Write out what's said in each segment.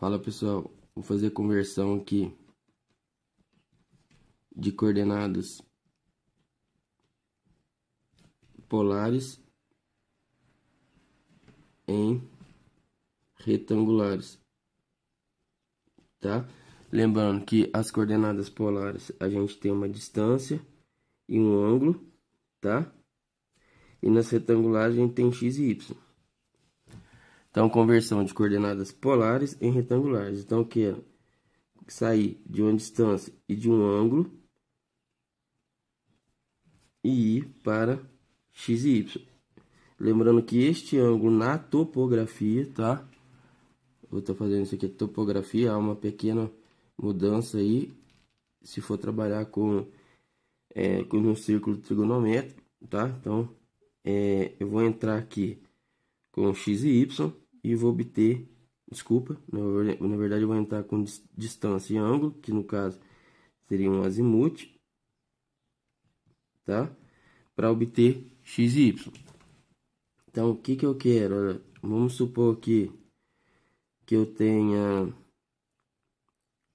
Fala pessoal, vou fazer conversão aqui de coordenadas polares em retangulares, tá? Lembrando que as coordenadas polares a gente tem uma distância e um ângulo, tá? E nas retangulares a gente tem x e y. Então, conversão de coordenadas polares em retangulares. Então, eu quero sair de uma distância e de um ângulo e ir para x e y. Lembrando que este ângulo na topografia, tá? Eu estou fazendo isso aqui, topografia, há uma pequena mudança aí. Se for trabalhar com, é, com um círculo trigonométrico, tá? Então, é, eu vou entrar aqui com x e y e vou obter, desculpa, na verdade eu vou entrar com distância e ângulo, que no caso seria um azimuth, tá? Para obter x e y. Então, o que que eu quero? Olha, vamos supor que que eu tenha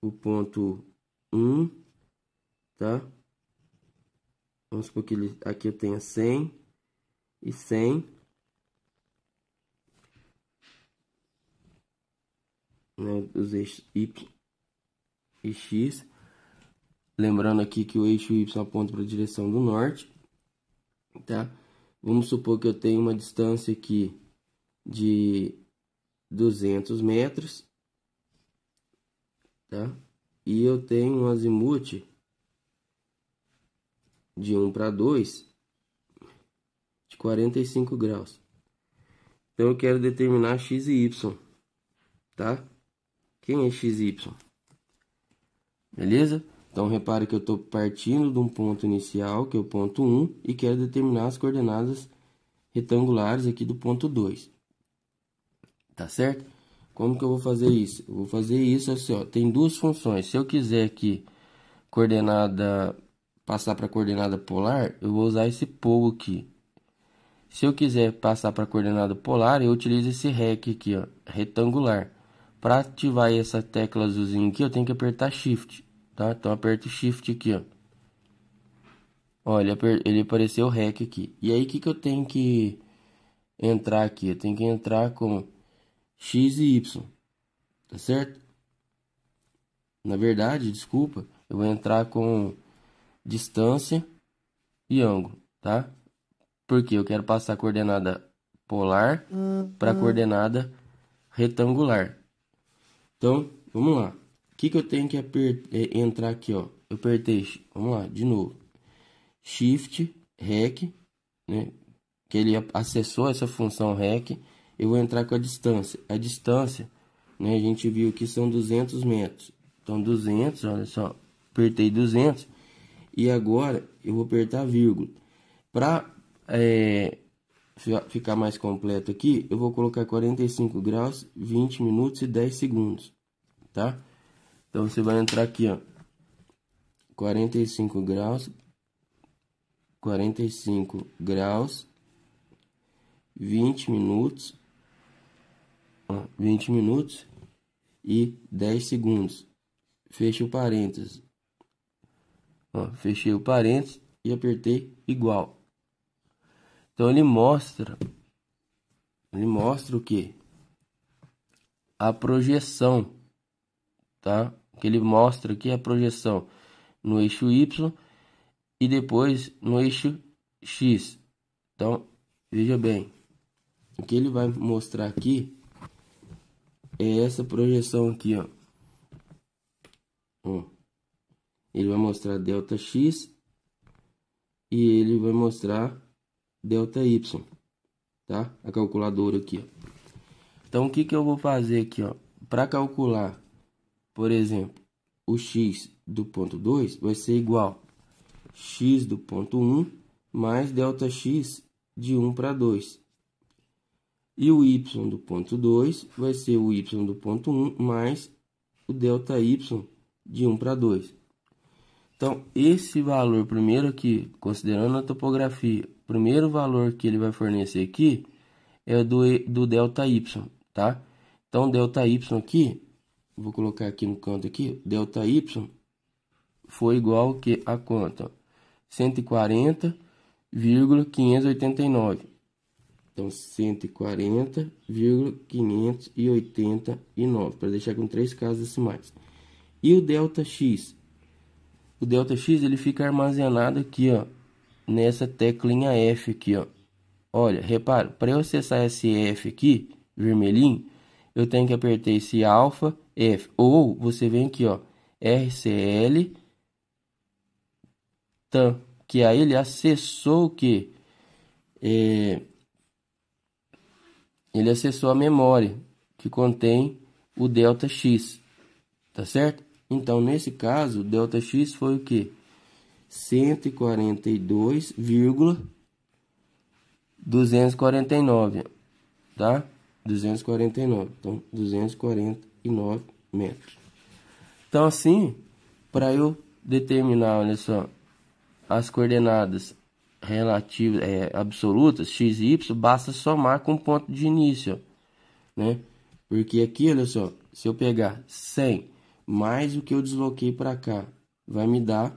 o ponto 1, tá? Vamos supor que ele, aqui eu tenha 100 e 100 né, os eixos Y e X. Lembrando aqui que o eixo Y aponta para a direção do norte, tá? Vamos supor que eu tenho uma distância aqui de 200 metros, tá? E eu tenho um azimute de 1 para 2 de 45 graus. Então eu quero determinar x e y, tá? Quem é XY? Beleza? Então, repare que eu estou partindo de um ponto inicial, que é o ponto 1, e quero determinar as coordenadas retangulares aqui do ponto 2. Tá certo? Como que eu vou fazer isso? Eu vou fazer isso assim, ó, tem duas funções. Se eu quiser que coordenada passar para a coordenada polar, eu vou usar esse pou aqui. Se eu quiser passar para a coordenada polar, eu utilizo esse rec aqui, ó, retangular. Para ativar essa tecla azulzinha aqui, eu tenho que apertar Shift, tá? Então aperto Shift aqui, ó. Olha, ele apareceu o REC aqui. E aí, o que, que eu tenho que entrar aqui? Eu tenho que entrar com X e Y, tá certo? Na verdade, desculpa, eu vou entrar com distância e ângulo, tá? Porque eu quero passar a coordenada polar para a uhum. coordenada retangular. Então, vamos lá. O que, que eu tenho que é, entrar aqui, ó? Eu apertei, vamos lá, de novo. Shift, REC, né? Que ele acessou essa função REC. Eu vou entrar com a distância. A distância, né? A gente viu que são 200 metros. Então, 200, olha só. Apertei 200. E agora, eu vou apertar vírgula. Para é, ficar mais completo aqui, eu vou colocar 45 graus, 20 minutos e 10 segundos, tá? Então você vai entrar aqui, ó. 45 graus, 45 graus, 20 minutos, ó, 20 minutos e 10 segundos. Fecha o parênteses. Ó, fechei o parênteses e apertei igual. Então ele mostra, ele mostra o que? A projeção, tá? Que ele mostra aqui é a projeção no eixo Y e depois no eixo X. Então, veja bem, o que ele vai mostrar aqui é essa projeção aqui, ó. ó. Ele vai mostrar delta x e ele vai mostrar delta y, tá? A calculadora aqui, ó. Então o que que eu vou fazer aqui, ó? Para calcular, por exemplo, o x do ponto 2 vai ser igual x do ponto 1 mais delta x de 1 para 2. E o y do ponto 2 vai ser o y do ponto 1 mais o delta y de 1 para 2. Então, esse valor primeiro aqui, considerando a topografia, o primeiro valor que ele vai fornecer aqui é do, do delta y, tá? Então, delta y aqui, vou colocar aqui no canto aqui, delta y foi igual que a quanto? 140,589. Então, 140,589, para deixar com três casas decimais. E o delta x? O delta x ele fica armazenado aqui, ó, nessa teclinha F aqui, ó. Olha, repara, para eu acessar esse F aqui, vermelhinho, eu tenho que apertar esse alfa F. Ou você vem aqui, ó, RCL TAM, que aí ele acessou o que? É, ele acessou a memória que contém o delta x, tá certo? Então, nesse caso, delta x foi o que? 142,249, tá? 249, então 249 metros. Então assim, para eu determinar, olha só, as coordenadas relativas, é, absolutas, x e y, basta somar com o ponto de início, né? Porque aqui, olha só, se eu pegar 100 mais o que eu desloquei para cá, vai me dar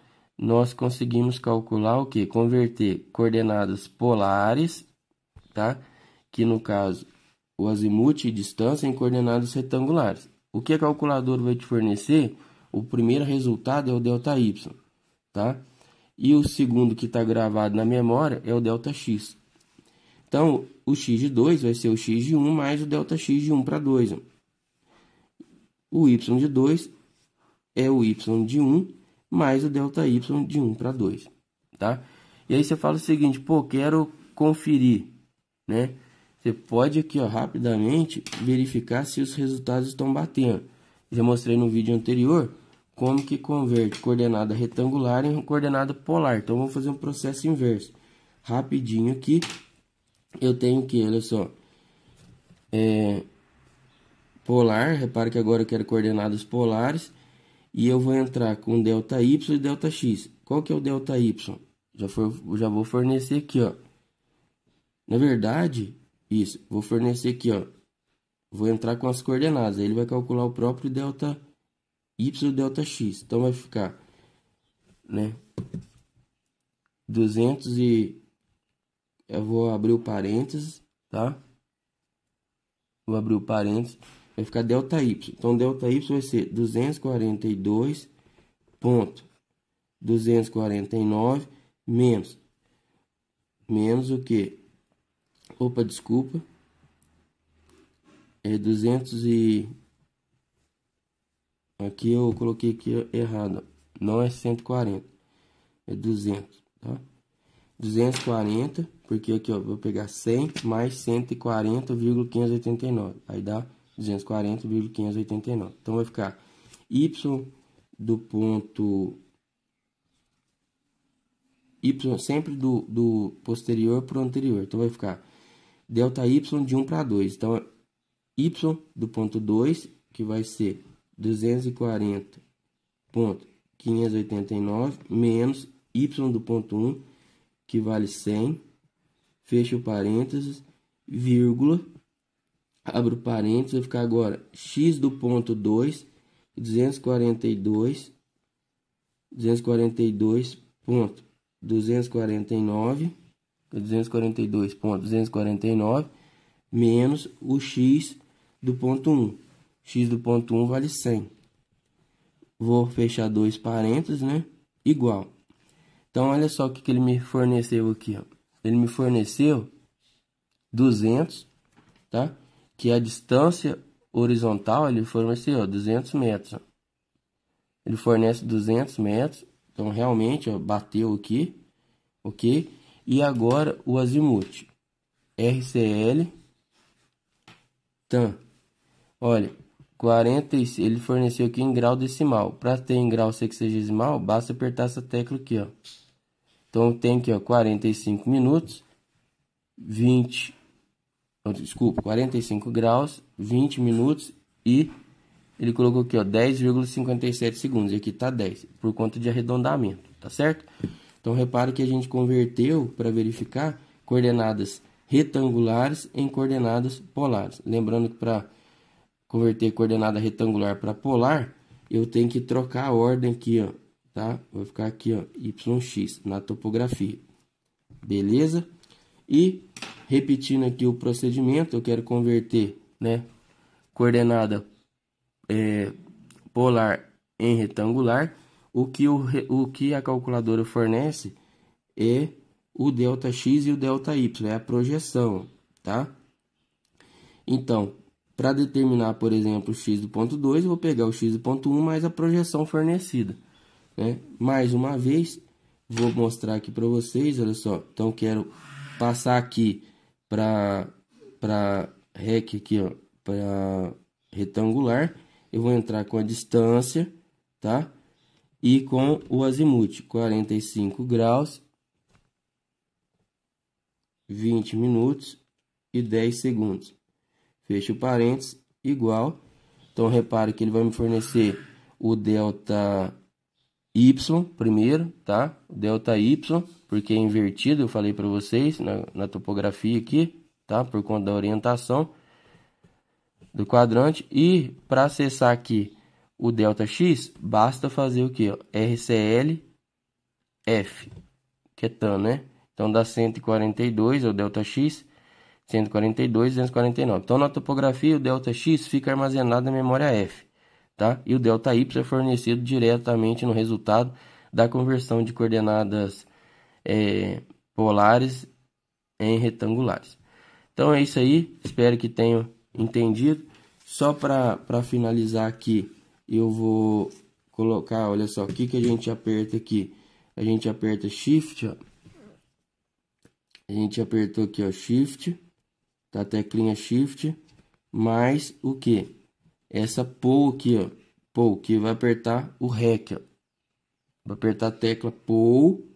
nós conseguimos calcular o que? Converter coordenadas polares, tá? que no caso o azimuth e distância em coordenadas retangulares. O que a calculadora vai te fornecer? O primeiro resultado é o delta y, tá? E o segundo que está gravado na memória é o delta x. Então, o x de 2 vai ser o x de 1 mais o delta x de 1 para 2. O y de 2 é o y de 1 mais o delta y de 1 para 2, tá? E aí você fala o seguinte, pô, quero conferir, né? Você pode aqui, ó, rapidamente verificar se os resultados estão batendo. Já mostrei no vídeo anterior como que converte coordenada retangular em coordenada polar. Então, vou fazer um processo inverso. Rapidinho aqui, eu tenho que, olha só, é, polar, repara que agora eu quero coordenadas polares, e eu vou entrar com delta y e delta x. Qual que é o delta y? Já, for, já vou fornecer aqui, ó. Na verdade, isso, vou fornecer aqui, ó. Vou entrar com as coordenadas, aí ele vai calcular o próprio delta y e delta x. Então vai ficar, né? 200 e eu vou abrir o parênteses, tá? Vou abrir o parênteses vai ficar delta y. Então, delta y vai ser 242.249 menos menos o que? Opa, desculpa. É 200 e aqui eu coloquei aqui errado. Não é 140. É 200, tá? 240, porque aqui ó, vou pegar 100 mais 140,589. Aí dá 240,589. Então vai ficar y do ponto y sempre do, do posterior para o anterior. Então vai ficar delta y de 1 para 2. Então y do ponto 2 que vai ser 240.589 menos y do ponto 1 que vale 100 fecha o parênteses vírgula abro parênteses, vai ficar agora x do ponto 2, 242, 242 ponto 249, 242 ponto 249, menos o x do ponto 1. x do ponto 1 vale 100. Vou fechar dois parênteses, né? Igual. Então, olha só o que, que ele me forneceu aqui, ó. Ele me forneceu 200, tá? que a distância horizontal ele fornece ó, 200 metros. Ele fornece 200 metros, então realmente ó, bateu aqui, ok? E agora o azimuth, RCL, TAM. Olha, 46, ele forneceu aqui em grau decimal. Para ter em grau sexagesimal, basta apertar essa tecla aqui, ó. Então tem aqui, ó, 45 minutos, 20 então, desculpa, 45 graus, 20 minutos e ele colocou aqui, ó, 10,57 segundos. Aqui tá 10, por conta de arredondamento, tá certo? Então, repare que a gente converteu para verificar coordenadas retangulares em coordenadas polares. Lembrando que para converter coordenada retangular para polar, eu tenho que trocar a ordem aqui, ó, tá? Vai ficar aqui, ó, yx na topografia. Beleza? E repetindo aqui o procedimento, eu quero converter né, coordenada é, polar em retangular. O que, o, o que a calculadora fornece é o delta x e o delta y, é a projeção, tá? Então, para determinar, por exemplo, o x do ponto 2, eu vou pegar o x do ponto 1 mais a projeção fornecida. Né? Mais uma vez, vou mostrar aqui para vocês, olha só. Então, quero passar aqui para para REC aqui, ó, para retangular, eu vou entrar com a distância, tá? E com o azimuth, 45 graus, 20 minutos e 10 segundos. Fecho parênteses, igual. Então, repare que ele vai me fornecer o delta y primeiro, tá? Delta y, porque é invertido, eu falei para vocês na, na, topografia aqui, tá? Por conta da orientação do quadrante. E para acessar aqui o delta x, basta fazer o que? RCL F, que é tan, né? Então dá 142, é o delta x, 142, 249. Então na topografia o delta x fica armazenado na memória F tá? e o ΔY é fornecido diretamente no resultado da conversão de coordenadas é, polares em retangulares. Então é isso aí, espero que tenham entendido. Só para finalizar aqui, eu vou colocar, olha só, o que, que a gente aperta aqui? A gente aperta Shift, ó. A gente apertou aqui, o Shift, tá? A teclinha Shift, mais o que? essa POU aqui, ó. POU, que vai apertar o REC, ó. Vai apertar a tecla POU.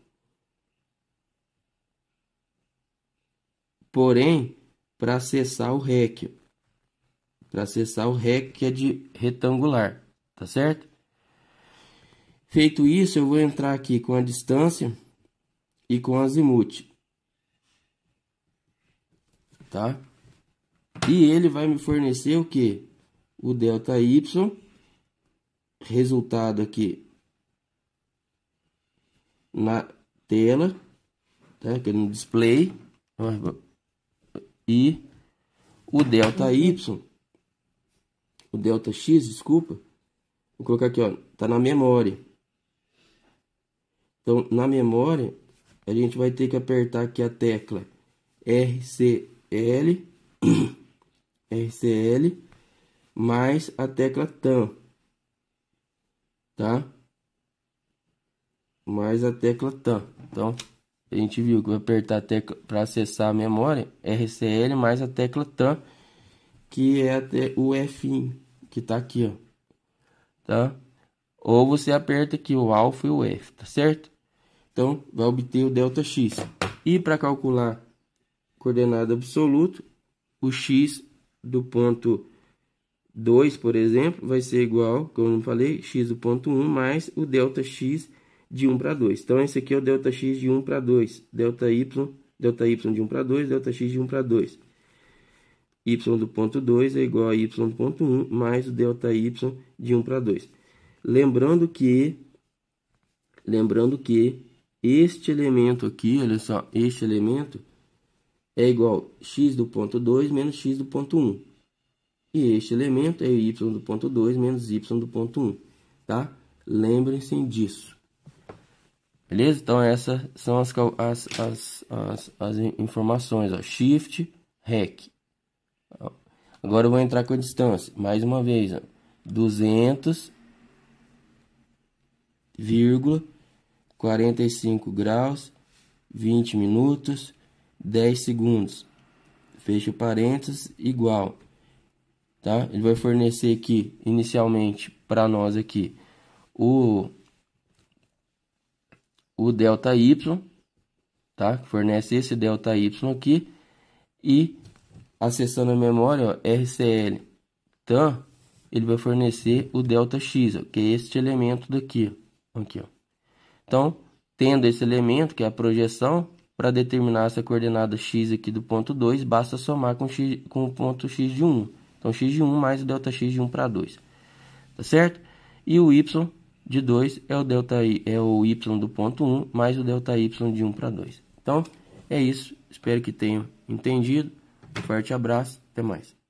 Porém, para acessar o REC, para acessar o REC que é de retangular, tá certo? Feito isso, eu vou entrar aqui com a distância e com azimuth, tá? E ele vai me fornecer o que? o delta y, resultado aqui na tela, tá? aqui no display, e o delta y, o delta x, desculpa, vou colocar aqui, ó, tá na memória. Então, na memória, a gente vai ter que apertar aqui a tecla RCL, RCL, mais a tecla TAM, tá? Mais a tecla TAM. Então, a gente viu que vai apertar a tecla para acessar a memória, RCL mais a tecla TAM, que é até o F que tá aqui, ó. Tá? Ou você aperta aqui o alfa e o F, tá certo? Então, vai obter o delta x. E para calcular coordenada absoluta, o x do ponto 2, por exemplo, vai ser igual, como eu falei, x do ponto 1 mais o delta x de 1 para 2. Então, esse aqui é o delta x de 1 para 2, delta y, delta y de 1 para 2, delta x de 1 para 2. y do ponto 2 é igual a y do ponto 1 mais o delta y de 1 para 2. Lembrando que, lembrando que este elemento aqui, olha só, este elemento é igual a x do ponto 2 menos x do ponto 1. E este elemento é y do ponto 2 menos y do ponto 1, tá? Lembrem-se disso. Beleza? Então essas são as, as, as, as, as informações, ó. Shift, REC. Agora eu vou entrar com a distância, mais uma vez, ó. 200, vírgula, 45 graus, 20 minutos, 10 segundos. Fecho parênteses, igual tá? Ele vai fornecer aqui inicialmente para nós aqui o o delta y, tá? Fornece esse delta y aqui e acessando a memória, ó, RCL tan, tá? ele vai fornecer o delta x, ó, que é este elemento daqui, aqui, ó. Então, tendo esse elemento que é a projeção para determinar essa coordenada x aqui do ponto 2, basta somar com, x, com o ponto x de 1. Então, x de 1 mais o delta x de 1 para 2. Tá certo? E o y de 2 é o delta y, é o y do ponto 1 mais o delta y de 1 para 2. Então, é isso. Espero que tenham entendido. Um forte abraço. Até mais.